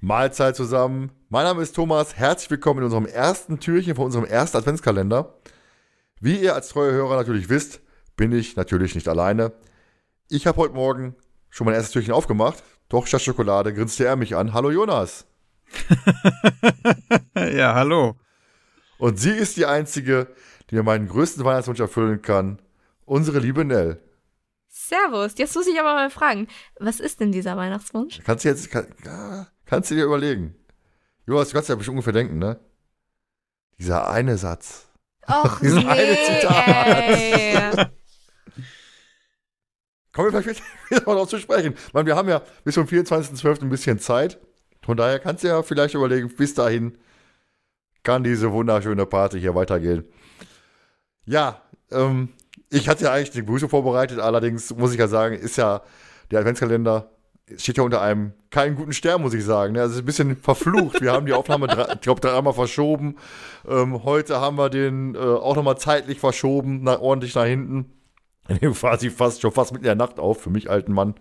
Mahlzeit zusammen. Mein Name ist Thomas. Herzlich willkommen in unserem ersten Türchen von unserem ersten Adventskalender. Wie ihr als treue Hörer natürlich wisst, bin ich natürlich nicht alleine. Ich habe heute Morgen schon mein erstes Türchen aufgemacht. Doch statt Schokolade grinste er mich an. Hallo Jonas. ja, hallo. Und sie ist die einzige, die mir meinen größten Weihnachtswunsch erfüllen kann. Unsere liebe Nell. Servus. Jetzt muss ich aber mal fragen, was ist denn dieser Weihnachtswunsch? Kannst du jetzt. Kann, Kannst du dir überlegen. Jonas, du kannst ja bestimmt ungefähr denken, ne? Dieser eine Satz. Och, Dieser nee, eine Zitat. Kommen wir vielleicht wieder mal zu sprechen. meine, wir haben ja bis zum 24.12. ein bisschen Zeit. Von daher kannst du ja vielleicht überlegen, bis dahin kann diese wunderschöne Party hier weitergehen. Ja, ähm, ich hatte ja eigentlich die Grüße vorbereitet, allerdings muss ich ja sagen, ist ja der Adventskalender es steht ja unter einem keinen guten Stern, muss ich sagen. Ne? Also es ist ein bisschen verflucht. Wir haben die Aufnahme, ich glaube, dreimal verschoben. Ähm, heute haben wir den äh, auch nochmal zeitlich verschoben, nach, ordentlich nach hinten. Nehmen quasi fast schon fast mitten in der Nacht auf. Für mich alten Mann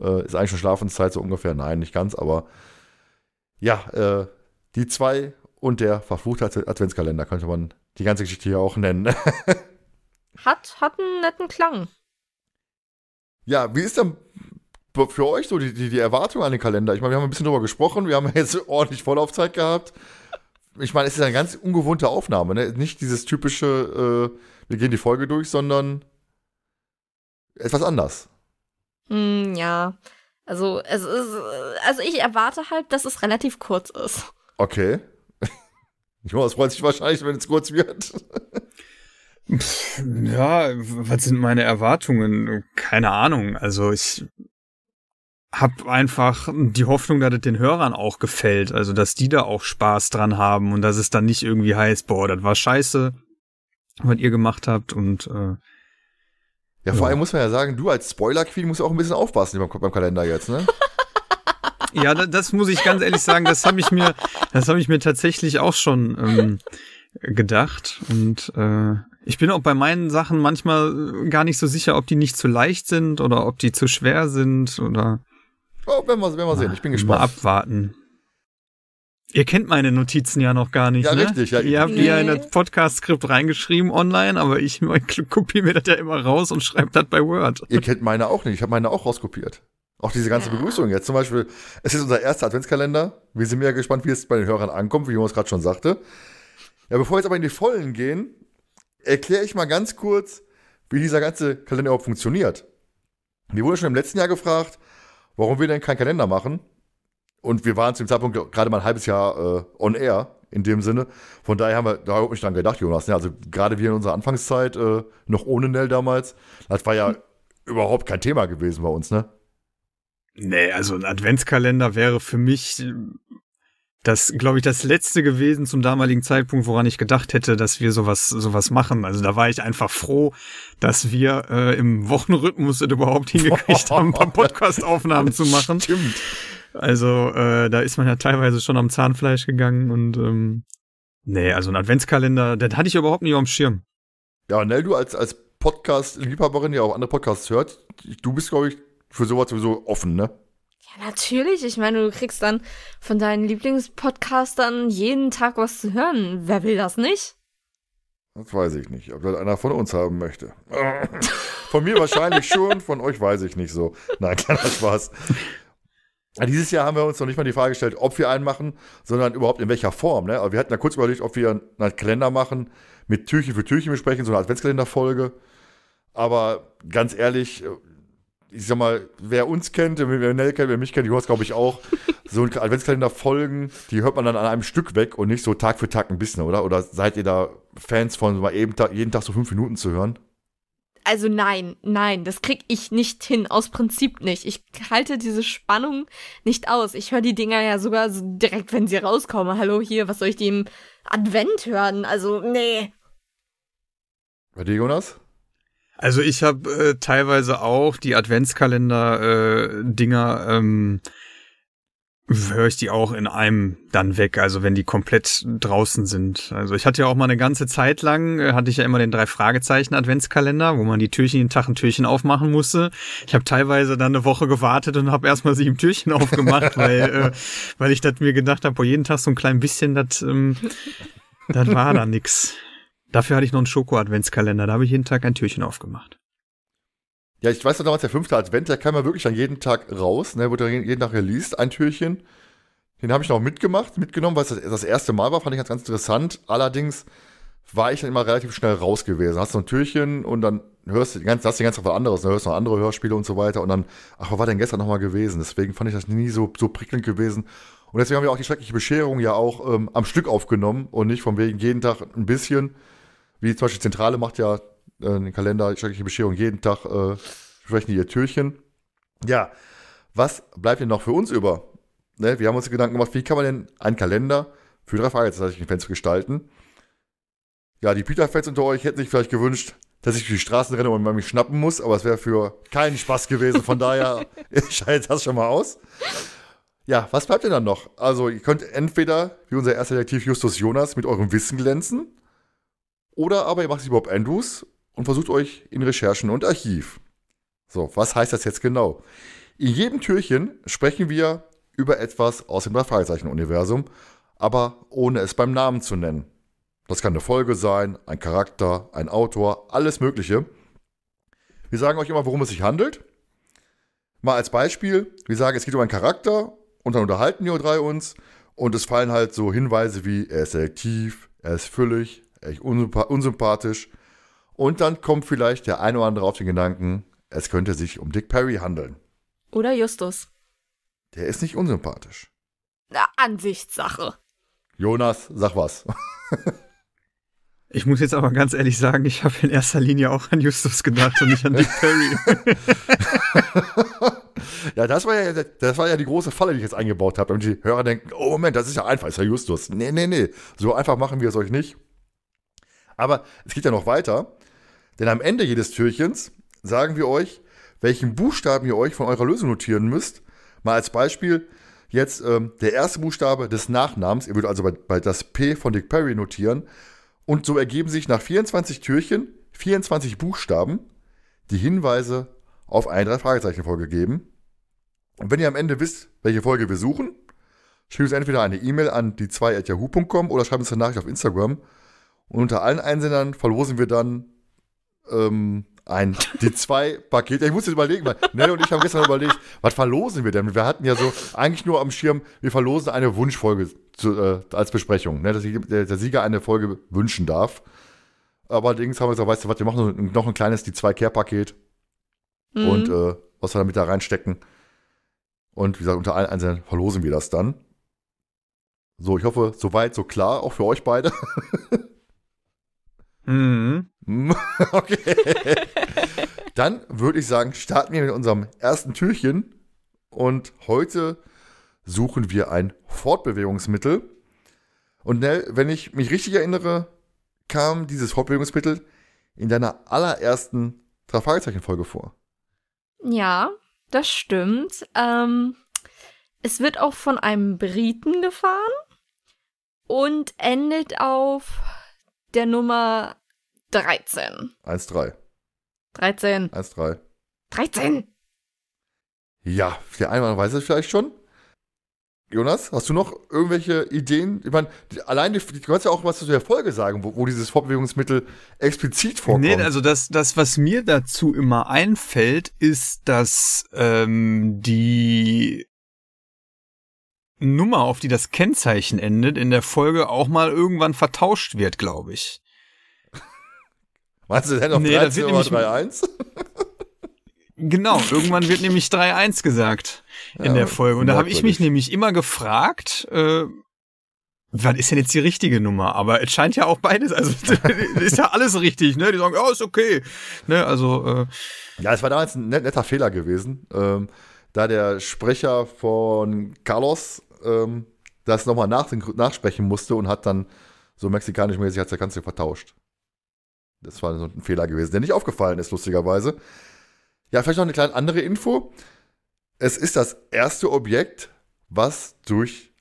äh, ist eigentlich schon Schlafenszeit so ungefähr. Nein, nicht ganz, aber ja, äh, die zwei und der verfluchte Adventskalender könnte man die ganze Geschichte hier auch nennen. hat, hat einen netten Klang. Ja, wie ist denn für euch so die, die, die Erwartung an den Kalender? Ich meine, wir haben ein bisschen drüber gesprochen, wir haben jetzt ordentlich Vorlaufzeit gehabt. Ich meine, es ist eine ganz ungewohnte Aufnahme, ne? Nicht dieses typische, äh, wir gehen die Folge durch, sondern etwas anders. Mm, ja. Also, es ist, also ich erwarte halt, dass es relativ kurz ist. Okay. Ich meine, es freut sich wahrscheinlich, wenn es kurz wird. Ja, was sind meine Erwartungen? Keine Ahnung. Also ich hab einfach die Hoffnung, dass es den Hörern auch gefällt, also dass die da auch Spaß dran haben und dass es dann nicht irgendwie heißt, boah, das war scheiße, was ihr gemacht habt und äh, ja, vor ja. allem muss man ja sagen, du als Spoiler-Queen musst auch ein bisschen aufpassen beim, beim Kalender jetzt, ne? ja, das, das, muss ich ganz ehrlich sagen, das habe ich mir, das habe ich mir tatsächlich auch schon ähm, gedacht und äh, ich bin auch bei meinen Sachen manchmal gar nicht so sicher, ob die nicht zu leicht sind oder ob die zu schwer sind oder Oh, werden wir, werden wir sehen. Ich bin gespannt. Mal abwarten. Ihr kennt meine Notizen ja noch gar nicht. Ja, ne? richtig. Ja, Ihr habt die ja in das Podcast-Skript reingeschrieben online, aber ich kopiere mir das ja immer raus und schreibe das bei Word. Ihr kennt meine auch nicht. Ich habe meine auch rauskopiert. Auch diese ganze Begrüßung jetzt. Zum Beispiel, es ist unser erster Adventskalender. Wir sind mega gespannt, wie es bei den Hörern ankommt, wie Jonas gerade schon sagte. Ja, bevor wir jetzt aber in die Vollen gehen, erkläre ich mal ganz kurz, wie dieser ganze Kalender überhaupt funktioniert. Wir wurden schon im letzten Jahr gefragt, warum wir denn keinen Kalender machen? Und wir waren zu dem Zeitpunkt gerade mal ein halbes Jahr äh, on air in dem Sinne. Von daher haben wir da überhaupt nicht dran gedacht, Jonas. Ne? Also gerade wir in unserer Anfangszeit, äh, noch ohne Nell damals, das war ja überhaupt kein Thema gewesen bei uns, ne? Nee, also ein Adventskalender wäre für mich das, glaube ich, das letzte gewesen zum damaligen Zeitpunkt, woran ich gedacht hätte, dass wir sowas, sowas machen. Also da war ich einfach froh, dass wir äh, im Wochenrhythmus überhaupt hingekriegt haben, ein paar Podcast-Aufnahmen zu machen. Stimmt. Also äh, da ist man ja teilweise schon am Zahnfleisch gegangen und ähm, nee, also ein Adventskalender, den hatte ich überhaupt nicht auf dem Schirm. Ja, Nell, du als, als Podcast-Liebhaberin, die auch andere Podcasts hört, du bist, glaube ich, für sowas sowieso offen, ne? Ja, natürlich. Ich meine, du kriegst dann von deinen Lieblingspodcastern jeden Tag was zu hören. Wer will das nicht? Das weiß ich nicht, ob das einer von uns haben möchte. Von mir wahrscheinlich schon, von euch weiß ich nicht so. Nein, kleiner Spaß. Dieses Jahr haben wir uns noch nicht mal die Frage gestellt, ob wir einen machen, sondern überhaupt in welcher Form. Ne? Aber also wir hatten ja kurz überlegt, ob wir einen Kalender machen, mit Türchen für Türchen besprechen, so eine Adventskalenderfolge. Aber ganz ehrlich, äh, ich sag mal, wer uns kennt, wer Nell kennt, wer mich kennt, Jonas glaube ich auch, so ein Adventskalender folgen, die hört man dann an einem Stück weg und nicht so Tag für Tag ein bisschen, oder? Oder seid ihr da Fans von mal eben jeden Tag so fünf Minuten zu hören? Also nein, nein, das krieg ich nicht hin, aus Prinzip nicht. Ich halte diese Spannung nicht aus. Ich höre die Dinger ja sogar so direkt, wenn sie rauskommen. Hallo hier, was soll ich dem Advent hören? Also, nee. Bei dir, Jonas? Also ich habe äh, teilweise auch die Adventskalender-Dinger, äh, ähm, höre ich die auch in einem dann weg, also wenn die komplett draußen sind. Also ich hatte ja auch mal eine ganze Zeit lang, äh, hatte ich ja immer den drei Fragezeichen Adventskalender, wo man die Türchen jeden Tag ein Türchen aufmachen musste. Ich habe teilweise dann eine Woche gewartet und habe erstmal sieben Türchen aufgemacht, weil, äh, weil ich das mir gedacht habe, boah, jeden Tag so ein klein bisschen, das ähm, das war da nix. Dafür hatte ich noch einen Schoko-Adventskalender, da habe ich jeden Tag ein Türchen aufgemacht. Ja, ich weiß noch damals, der fünfte Advent, der kam ja wirklich dann jeden Tag raus, ne, wurde dann jeden Tag released, ein Türchen. Den habe ich noch mitgemacht, mitgenommen, weil es das, das, erste Mal war, fand ich ganz, ganz interessant. Allerdings war ich dann immer relativ schnell raus gewesen. Hast du ein Türchen und dann hörst du ganz, hast du ganz was anderes, dann ne, hörst du noch andere Hörspiele und so weiter und dann, ach, was war denn gestern nochmal gewesen? Deswegen fand ich das nie so, so prickelnd gewesen. Und deswegen haben wir auch die schreckliche Bescherung ja auch ähm, am Stück aufgenommen und nicht von wegen jeden Tag ein bisschen, wie zum Beispiel Zentrale macht ja äh, den Kalender schreckliche Bescherung jeden Tag, äh, sprechen die ihr Türchen. Ja, was bleibt denn noch für uns über? Ne, wir haben uns Gedanken gemacht, wie kann man denn einen Kalender für drei Fragezeichen-Fans gestalten? Ja, die Peter-Fans unter euch hätten sich vielleicht gewünscht, dass ich durch die Straßen renne und man mich schnappen muss, aber es wäre für keinen Spaß gewesen. Von daher scheidet das schon mal aus. Ja, was bleibt denn dann noch? Also, ihr könnt entweder, wie unser erster Detektiv Justus Jonas, mit eurem Wissen glänzen oder aber ihr macht es wie Bob Andrews und versucht euch in Recherchen und Archiv. So, was heißt das jetzt genau? In jedem Türchen sprechen wir über etwas aus dem Fragezeichen-Universum, aber ohne es beim Namen zu nennen. Das kann eine Folge sein, ein Charakter, ein Autor, alles Mögliche. Wir sagen euch immer, worum es sich handelt. Mal als Beispiel, wir sagen, es geht um einen Charakter und dann unterhalten wir drei uns und es fallen halt so Hinweise wie, er ist selektiv, er ist füllig, echt unsympathisch. Und dann kommt vielleicht der eine oder andere auf den Gedanken, es könnte sich um Dick Perry handeln. Oder Justus. Der ist nicht unsympathisch. Na, Ansichtssache. Jonas, sag was. ich muss jetzt aber ganz ehrlich sagen, ich habe in erster Linie auch an Justus gedacht und nicht an Dick Perry. ja, das war ja, das war ja die große Falle, die ich jetzt eingebaut habe, damit die Hörer denken, oh Moment, das ist ja einfach, ist ja Justus. Nee, nee, nee, so einfach machen wir es euch nicht. Aber es geht ja noch weiter, denn am Ende jedes Türchens sagen wir euch, welchen Buchstaben ihr euch von eurer Lösung notieren müsst. Mal als Beispiel jetzt ähm, der erste Buchstabe des Nachnamens. Ihr würdet also bei, bei das P von Dick Perry notieren. Und so ergeben sich nach 24 Türchen 24 Buchstaben, die Hinweise auf ein drei Fragezeichen Folge geben. Und wenn ihr am Ende wisst, welche Folge wir suchen, schreibt uns entweder eine E-Mail an die 2 oder schreibt uns eine Nachricht auf Instagram und unter allen Einsendern verlosen wir dann ähm, ein, die zwei Pakete. Ich muss jetzt überlegen, weil Nelle und ich haben gestern überlegt, was verlosen wir denn? Wir hatten ja so eigentlich nur am Schirm, wir verlosen eine Wunschfolge zu, äh, als Besprechung, ne? dass der, der, Sieger eine Folge wünschen darf. Aber allerdings haben wir gesagt, weißt du was, wir machen noch ein kleines, die zwei Care-Paket mhm. und äh, was wir damit da reinstecken. Und wie gesagt, unter allen Einzelnen verlosen wir das dann. So, ich hoffe, soweit, so klar, auch für euch beide. Mhm. okay. Dann würde ich sagen, starten wir mit unserem ersten Türchen. Und heute suchen wir ein Fortbewegungsmittel. Und Nell, wenn ich mich richtig erinnere, kam dieses Fortbewegungsmittel in deiner allerersten drei folge vor. Ja, das stimmt. Ähm, es wird auch von einem Briten gefahren und endet auf der Nummer 13. 1-3. 13. 1-3. 13. Ja, der Einwand weiß es vielleicht schon. Jonas, hast du noch irgendwelche Ideen? Ich meine, allein, du kannst ja auch was zu der Folge sagen, wo, wo dieses Fortbewegungsmittel explizit vorkommt. Nee, also das, das, was mir dazu immer einfällt, ist, dass ähm, die Nummer, auf die das Kennzeichen endet, in der Folge auch mal irgendwann vertauscht wird, glaube ich. Meinst du denn noch nee, 13 oder 3-1? Genau, irgendwann wird nämlich 3-1 gesagt in ja, der Folge. Und da habe ich mich nämlich immer gefragt, äh, was ist denn jetzt die richtige Nummer? Aber es scheint ja auch beides, also ist ja alles richtig, ne? Die sagen, ja, ist okay. Ne, also, äh, ja, es war damals ein netter Fehler gewesen, ähm, da der Sprecher von Carlos ähm, das nochmal nach, nachsprechen musste und hat dann so mexikanisch-mäßig hat der Ganze vertauscht. Das war so ein Fehler gewesen, der nicht aufgefallen ist, lustigerweise. Ja, vielleicht noch eine kleine andere Info. Es ist das erste Objekt, was durch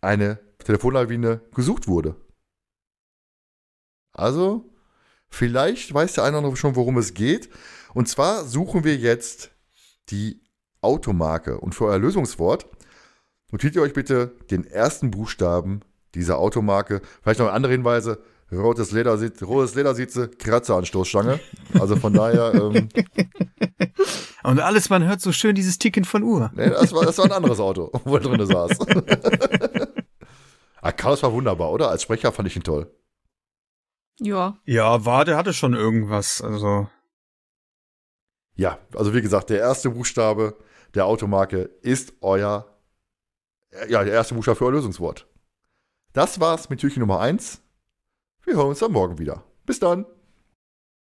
eine Telefonlawine gesucht wurde. Also, vielleicht weiß der eine oder andere schon, worum es geht. Und zwar suchen wir jetzt die Automarke. Und für euer Lösungswort notiert ihr euch bitte den ersten Buchstaben dieser Automarke. Vielleicht noch andere Hinweise rotes Leder, rotes Ledersitze, Kratzer an Stoßstange. Also von daher. Ähm, und alles, man hört so schön dieses Ticken von Uhr. Nee, das war, das war ein anderes Auto, wo er drin saß. ah, Chaos war wunderbar, oder? Als Sprecher fand ich ihn toll. Ja. Ja, war, der hatte schon irgendwas, also. Ja, also wie gesagt, der erste Buchstabe der Automarke ist euer, ja, der erste Buchstabe für euer Lösungswort. Das war's mit Türchen Nummer 1. Wir hören uns dann morgen wieder. Bis dann.